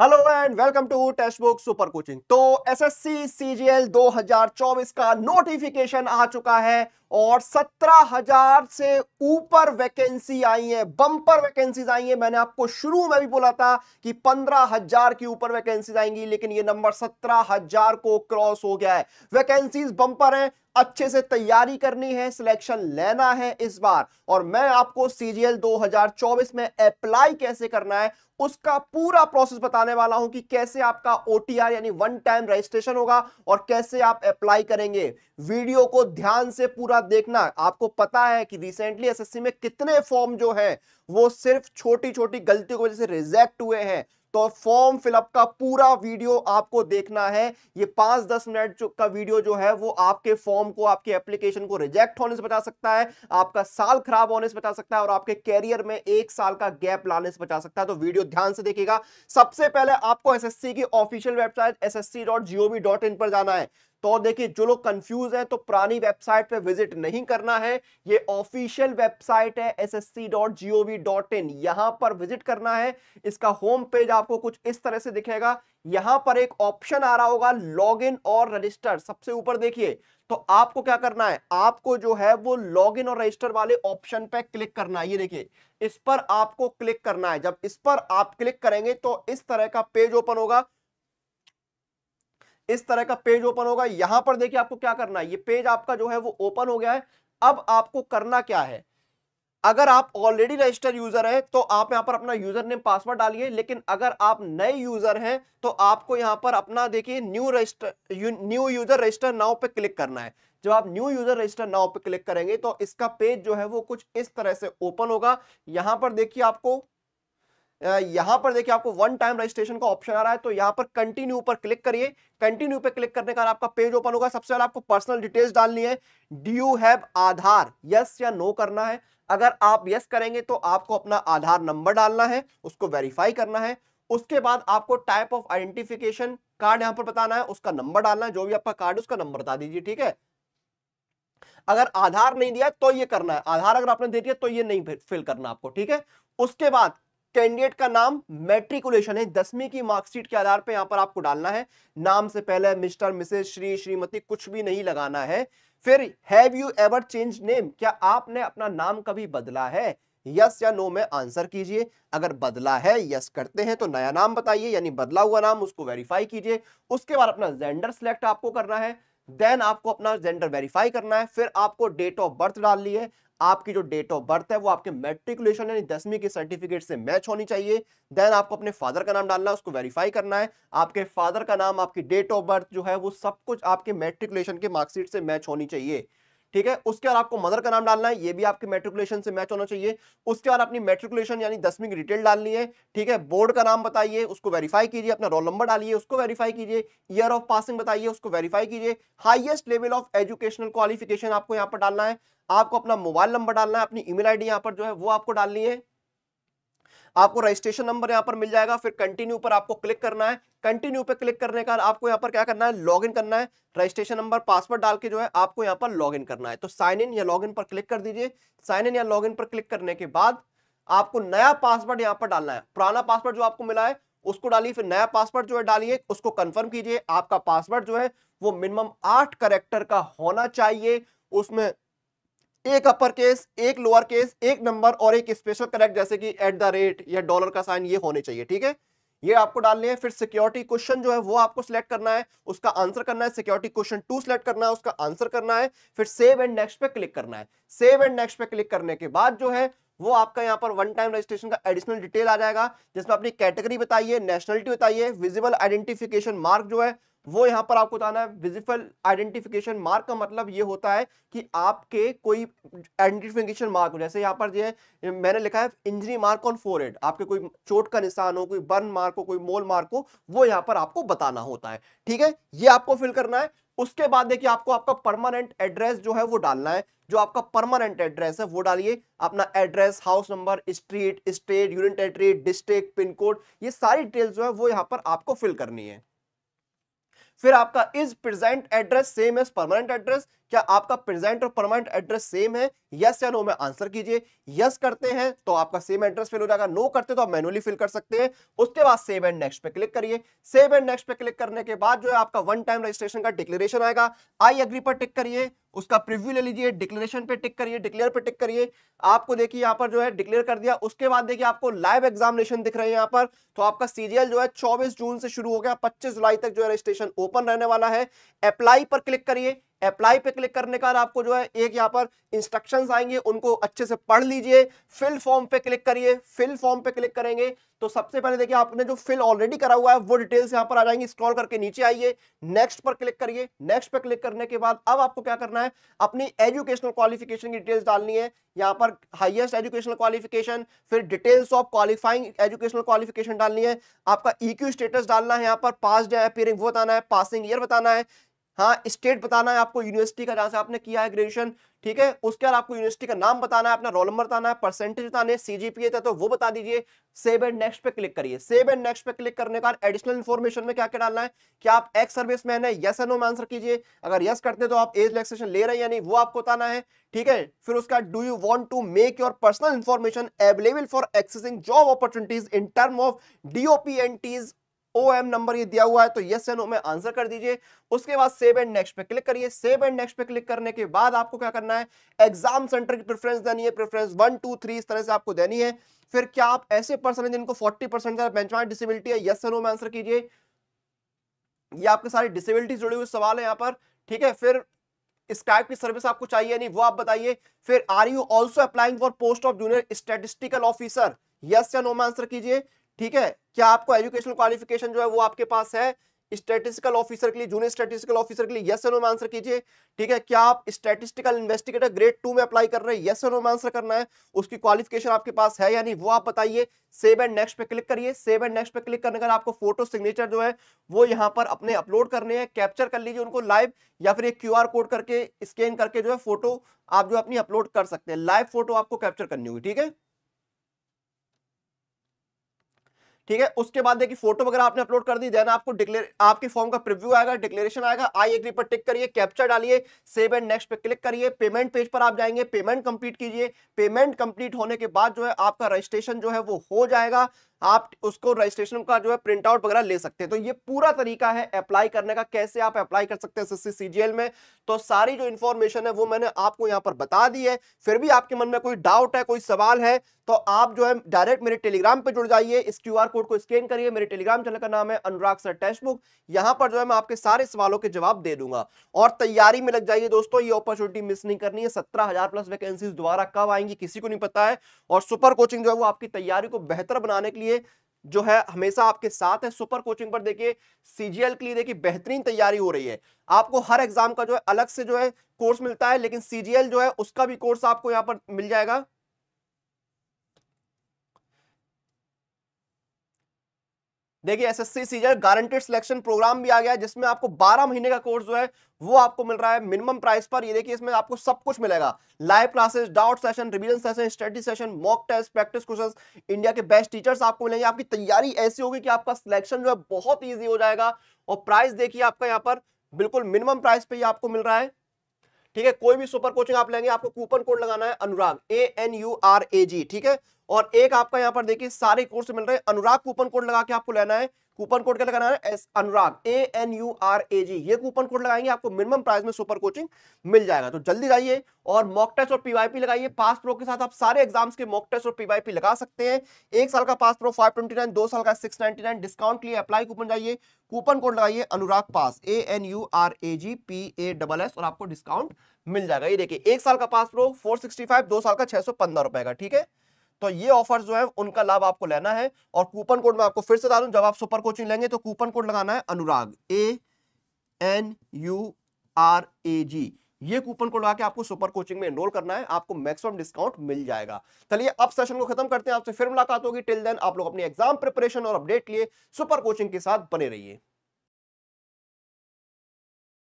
hello and welcome to Testbook super coaching तो SSC CGL 2024 का notification आ चुका है और सत्रह हजार से ऊपर वैकेंसी आई है बंपर वैकेंसीज आई है मैंने आपको शुरू में भी बोला था कि पंद्रह हजार के ऊपर वैकेंसीज आएंगी लेकिन ये नंबर सत्रह हजार को क्रॉस हो गया है वैकेंसीज बंपर हैं अच्छे से तैयारी करनी है सिलेक्शन लेना है इस बार और मैं आपको सीजीएल 2024 में अप्लाई कैसे करना है उसका पूरा प्रोसेस बताने वाला हूं कि कैसे आपका ओटीआर यानी वन टाइम रजिस्ट्रेशन होगा और कैसे आप अप्लाई करेंगे वीडियो को ध्यान से पूरा बात देखना आपको पता है कि रिसेंटली एसएससी में कितने फॉर्म जो है वो सिर्फ छोटी छोटी गलतियों की वजह से रिजेक्ट हुए हैं तो फॉर्म फिलअप का पूरा वीडियो आपको देखना है ये पांच दस मिनट का वीडियो जो है वो आपके फॉर्म को आपके एप्लीकेशन को रिजेक्ट होने से बचा सकता है आपका साल खराब होने से बचा सकता है और आपके कैरियर में एक साल का गैप लाने से बचा सकता है तो वीडियो ध्यान से देखिएगा सबसे पहले आपको एसएससी की ऑफिशियल वेबसाइट एस पर जाना है तो देखिए जो लोग कंफ्यूज हैं तो पुरानी वेबसाइट पे विजिट नहीं करना है ये ऑफिशियल वेबसाइट है S S C dot G O V dot in पर विजिट करना है इसका होम पेज आपको कुछ इस तरह से दिखेगा यहां पर एक ऑप्शन आ रहा होगा लॉग इन और रजिस्टर सबसे ऊपर देखिए तो आपको क्या करना है आपको जो है वो लॉग इन और रजिस्टर वाले ऑप्शन पे क्लिक करना है ये देखिए इस पर आपको क्लिक करना है जब इस पर आप क्लिक करेंगे तो इस तरह का पेज ओपन होगा इस तरह का पेज ओपन होगा यहां पर देखिए आपको क्या करना है ये पेज आपका जो है वो ओपन हो गया है अब आपको करना क्या है अगर आप ऑलरेडी रजिस्टर्ड यूजर हैं तो आप यहां पर अपना यूजर नेम पासवर्ड डालिए लेकिन अगर आप नए यूजर हैं तो आपको यहां पर अपना देखिए new register new user register now पे क्लिक करना है जब आप न्यू यूजर रजिस्टर नाउ पे क्लिक करेंगे तो इसका पेज जो है वो कुछ इस तरह से ओपन होगा यहां पर देखिए आपको यहां पर देखिए आपको वन टाइम रजिस्ट्रेशन का ऑप्शन आ रहा है तो यहां पर कंटिन्यू पर क्लिक करिए कंटिन्यू पे क्लिक करने का आपका पेज ओपन होगा सबसे पहले आपको पर्सनल डिटेल्स डालनी है do you have Aadhaar yes या नो करना है अगर आप यस करेंगे तो आपको अपना आधार नंबर डालना है उसको वेरीफाई करना है उसके बाद आपको टाइप ऑफ आइडेंटिफिकेशन कार्ड यहां पर बताना है उसका नंबर डालना है जो भी आपका कार्ड उसका नंबर बता दीजिए ठीक है अगर आधार नहीं दिया तो ये करना है आधार अगर आपने दे दिया तो ये नहीं फिल करना आपको ठीक है उसके बाद कैंडिडेट का नाम मैट्रिकुलेशन है दसवीं की मार्कशीट के आधार पर यहां पर आपको डालना है नाम से पहले मिस्टर मिसेज श्री श्रीमती कुछ भी नहीं लगाना है फिर have you ever change name क्या आपने अपना नाम कभी बदला है यस या नो में आंसर कीजिए अगर बदला है यस करते हैं तो नया नाम बताइए यानी बदला हुआ नाम उसको वेरीफाई कीजिए उसके बाद अपना जेंडर सिलेक्ट आपको करना है देन आपको अपना जेंडर वेरीफाई करना है फिर आपको डेट ऑफ बर्थ डालनी है आपकी जो डेट ऑफ बर्थ है वो आपके मेट्रिकुलेशन यानी दसवीं के सर्टिफिकेट से मैच होनी चाहिए देन आपको अपने फादर का नाम डालना है उसको वेरीफाई करना है आपके फादर का नाम आपकी डेट ऑफ बर्थ जो है वो सब कुछ आपके मेट्रिकुलेशन के मार्कशीट से मैच होनी चाहिए ठीक है उसके बाद आपको मदर का नाम डालना है ये भी आपके मेट्रिकुलेशन से मैच होना चाहिए उसके बाद अपनी मेट्रिकुलेशन यानी दसवीं की डिटेल डालनी है ठीक है बोर्ड का नाम बताइए उसको वेरीफाई कीजिए अपना रोल नंबर डालिए उसको वेरीफाई कीजिए ईयर ऑफ पासिंग बताइए उसको वेरीफाई कीजिए highest level of educational qualification आपको यहाँ पर डालना है आपको अपना मोबाइल नंबर डालना है अपनी ईमेल आईडी यहाँ पर जो है वो आपको डालनी है आपको रजिस्ट्रेशन नंबर यहाँ पर मिल जाएगा फिर कंटिन्यू पर आपको क्लिक करना है कंटिन्यू पर क्लिक करने का आपको यहाँ पर क्या करना है लॉग करना है रजिस्ट्रेशन नंबर पासवर्ड डाल के जो है आपको यहाँ पर लॉग करना है तो साइन इन या लॉग पर क्लिक कर दीजिए साइन इन या लॉग पर क्लिक करने के बाद आपको नया पासवर्ड यहाँ पर डालना है पुराना पासवर्ड जो आपको मिला है उसको डालिए फिर नया पासवर्ड जो है डालिए उसको कंफर्म कीजिए आपका पासवर्ड जो है वो मिनिमम आठ करेक्टर का होना चाहिए उसमें एक अपर केस एक लोअर केस एक नंबर और एक स्पेशल करेक्ट जैसे कि एट द रेट या डॉलर का साइन ये होने चाहिए ठीक है ये आपको डालने हैं फिर सिक्योरिटी क्वेश्चन जो है वो आपको सिलेक्ट करना है उसका आंसर करना है सिक्योरिटी क्वेश्चन टू सिलेक्ट करना है उसका आंसर करना है फिर सेव एंड नेक्स्ट पे क्लिक करना है सेव एंड नेक्स्ट पे क्लिक करने के बाद जो है वो आपका यहाँ पर वन टाइम रजिस्ट्रेशन का एडिशनल डिटेल आ जाएगा जिसमें अपनी कैटेगरी बताइए नेशनलिटी बताइए विजिबल आइडेंटिफिकेशन मार्क जो है वो यहाँ पर आपको बताना है विजिबल आइडेंटिफिकेशन मार्क का मतलब ये होता है कि आपके कोई आइडेंटिफिकेशन मार्क हो जैसे यहाँ पर जो है मैंने लिखा है इंजरी मार्क ऑन फोर आपके कोई चोट का निशान हो कोई बर्न मार्क हो कोई मोल मार्क हो वो यहाँ पर आपको बताना होता है ठीक है ये आपको फिल करना है उसके बाद देखिए आपको आपका परमानेंट एड्रेस जो है वो डालना है जो आपका परमानेंट एड्रेस है वो डालिए अपना address house number street state union territory district pin code ये सारी डिटेल्स जो है वो यहाँ पर आपको फिल करनी है फिर आपका is present address same as permanent address क्या आपका प्रेजेंट और परमानेंट एड्रेस सेम है यस या नो में आंसर कीजिए यस करते हैं तो आपका सेम एड्रेस फिल हो जाएगा नो करते तो आप मैनुअली फिल कर सकते हैं उसके बाद सेव एंड नेक्स्ट पे क्लिक करिए सेव एंड नेक्स्ट पे क्लिक करने के बाद जो है आपका वन टाइम रजिस्ट्रेशन का डिक्लेरेशन आएगा आई एग्री पर टिक करिए उसका प्रिव्यू ले लीजिए डिक्लेरेशन पे टिक करिए डिक्लेयर पे टिक करिए आपको देखिए यहाँ पर जो है डिक्लेयर कर दिया उसके बाद देखिए आपको लाइव एग्जामिनेशन दिख रहे हैं यहाँ पर तो आपका सीजीएल जो है 24 जून से शुरू हो गया 25 जुलाई तक जो है रजिस्ट्रेशन ओपन रहने वाला है अप्लाई पर क्लिक करिए अप्लाई पे क्लिक करने का आपको जो है एक यहाँ पर इंस्ट्रक्शंस आएंगे उनको अच्छे से पढ़ लीजिए फिल फॉर्म पे क्लिक करिए फिल फॉर्म पे क्लिक करेंगे तो सबसे पहले देखिए आपने जो फिल ऑलरेडी करा हुआ है वो डिटेल्स यहाँ पर आ जाएंगी स्क्रॉल करके नीचे आइए नेक्स्ट पर क्लिक करिए नेक्स्ट पर क्लिक करने के बाद अब आपको क्या करना है अपनी एजुकेशनल क्वालिफिकेशन की डिटेल्स डालनी है यहाँ पर हाइएस्ट एजुकेशनल क्वालिफिकेशन फिर details of qualifying educational qualification डालनी है आपका इक्यू e स्टेटस डालना है यहाँ पर पास अपियरिंग वो बताना है पासिंग ईयर बताना है हाँ स्टेट बताना है आपको यूनिवर्सिटी का जहां से आपने किया है ग्रेजुएशन ठीक है उसके बाद आपको यूनिवर्सिटी का नाम बताना है अपना रोल नंबर बताना है परसेंटेज बताने सीजीपीए था तो वो बता दीजिए सेव एंड नेक्स्ट पे क्लिक करिए सेव एंड नेक्स्ट पे क्लिक करने का एडिशनल इन्फॉर्मेशन में क्या क्या डालना है क्या आप एक्स सर्विस मैन है यस एनो में आंसर कीजिए अगर यस करते हैं तो आप एज रिलेक्सेशन ले रहे हैं या नहीं वो आपको बताना है ठीक है फिर उसका do you want to make your personal information available for accessing job opportunities in term of DOP and O M number ये दिया हुआ है तो यस एन ओ में आंसर कर दीजिए उसके बाद सेव एंड नेक्स्ट पे क्लिक करिए सेव एंड नेक्स्ट पे क्लिक करने के बाद आपको क्या करना है एग्जाम सेंटर की प्रेफरेंस देनी है प्रेफरेंस वन टू थ्री इस तरह से आपको देनी है फिर क्या आप ऐसे पर्सन है जिनको फोर्टी परसेंट का बेंचमार्क डिसेबिलिटी है यस एन ओ में आंसर कीजिए ये आपके सारी डिसेबिलिटी जुड़े हुए सवाल है यहाँ पर ठीक है फिर इस टाइप की सर्विस आपको चाहिए नहीं वो आप बताइए फिर are you also applying for post of junior statistical officer yes या नो में आंसर कीजिए ठीक है क्या आपको एजुकेशनल क्वालिफिकेशन जो है वो आपके पास है स्टेटिस्टिकल ऑफिसर के लिए जूनियर स्टेटिस्टिकल ऑफिसर के लिए यस एनो में आंसर कीजिए ठीक है क्या आप स्टेटिस्टिकल इन्वेस्टिगेटर ग्रेड टू में अप्लाई कर रहे हैं यस एनो में आंसर करना है उसकी क्वालिफिकेशन आपके पास है यानी वो आप बताइए सेव एंड नेक्स्ट पे क्लिक करिए सेव एंड नेक्स्ट पे क्लिक करने का आपको फोटो सिग्नेचर जो है वो यहाँ पर अपने अपलोड करने हैं कैप्चर कर लीजिए उनको लाइव या फिर एक क्यू कोड करके स्कैन करके जो है फोटो आप जो अपनी अपलोड कर सकते हैं लाइव फोटो आपको कैप्चर करनी होगी ठीक है ठीक है उसके बाद देखिए फोटो वगैरह आपने अपलोड कर दी देन आपको डिक्लेर आपके फॉर्म का प्रिव्यू आएगा डिक्लेरेशन आएगा आई एग्री पर टिक करिए कैप्चर डालिए सेव एंड नेक्स्ट पे क्लिक करिए पेमेंट पेज पर आप जाएंगे पेमेंट कंप्लीट कीजिए पेमेंट कंप्लीट होने के बाद जो है आपका रजिस्ट्रेशन जो है वो हो जाएगा आप उसको रजिस्ट्रेशन का जो है प्रिंट आउट वगैरह ले सकते हैं तो ये पूरा तरीका है अप्लाई करने का कैसे आप अप्लाई कर सकते हैं सीजीएल में तो सारी जो इन्फॉर्मेशन है वो मैंने आपको यहाँ पर बता दी है फिर भी आपके मन में कोई डाउट है कोई सवाल है तो आप जो है डायरेक्ट मेरे टेलीग्राम पर जुड़ जाइए इस क्यू कोड को स्कैन करिए मेरे टेलीग्राम चैनल का नाम है अनुराग सर टेक्स्ट बुक यहाँ पर जो है मैं आपके सारे सवालों के जवाब दे दूंगा और तैयारी में लग जाइए दोस्तों ये अपॉर्चुनिटी मिस नहीं करनी है सत्रह हजार प्लस वैकेंसी दोबारा कब आएंगी किसी को नहीं पता है और सुपर कोचिंग जो है वो आपकी तैयारी को बेहतर बनाने के लिए लिए जो है हमेशा आपके साथ है सुपर कोचिंग पर देखिए सीजीएल के लिए देखिए बेहतरीन तैयारी हो रही है आपको हर एग्जाम का जो है अलग से जो है कोर्स मिलता है लेकिन सीजीएल जो है उसका भी कोर्स आपको यहाँ पर मिल जाएगा देखिए SSC Caesar guaranteed selection programme भी आ गया है जिसमें आपको 12 महीने का कोर्स जो है वो आपको मिल रहा है मिनिमम प्राइस पर ये देखिए इसमें आपको सब कुछ मिलेगा live classes doubt session revision session study session mock test practice questions India के बेस्ट टीचर्स आपको मिलेंगे आपकी तैयारी ऐसी होगी कि आपका सिलेक्शन जो है बहुत ईजी हो जाएगा और प्राइस देखिए आपका यहाँ पर बिल्कुल मिनिमम प्राइस पे ही आपको मिल रहा है ठीक है कोई भी सुपर कोचिंग आप लेंगे आपको कूपन कोड लगाना है Anurag A N U R A G ठीक है और एक आपका यहाँ पर देखिए सारे कोर्स मिल रहे हैं अनुराग कूपन कोड लगा के आपको लेना है कूपन कोड क्या लगाना है S Anurag A N U R A G ये कूपन कोड लगाएंगे आपको मिनिमम प्राइस में सुपर कोचिंग मिल जाएगा तो जल्दी जाइए और मॉक टेस्ट और पीवाईपी लगाइए पास प्रो के साथ आप सारे एग्जाम्स के मॉक टेस्ट और पीवाईपी लगा सकते हैं एक साल का पास प्रो नाइन दो साल का सिक्स नाइनटी नाइन डिस्काउंट के लिए अप्लाई कूपन जाइए कूपन कोड लगाइए Anurag pass A N U R A G P A double S और आपको डिस्काउंट मिल जाएगा ये देखिए एक साल का pass pro four sixty five दो साल का छह सौ पंद्रह रुपए का ठीक है तो ये ऑफर जो है उनका लाभ आपको लेना है और कूपन कोड में आपको फिर से बता दूं जब आप सुपर कोचिंग लेंगे तो कूपन कोड लगाना है Anurag A N U R A G ये कूपन कोड लगा के आपको सुपर कोचिंग में एनरोल करना है आपको मैक्सिमम डिस्काउंट मिल जाएगा चलिए अब सेशन को खत्म करते हैं आपसे फिर मुलाकात होगी टिल देन आप लोग अपनी एग्जाम प्रिपरेशन और अपडेट लिए सुपर कोचिंग के साथ बने रहिए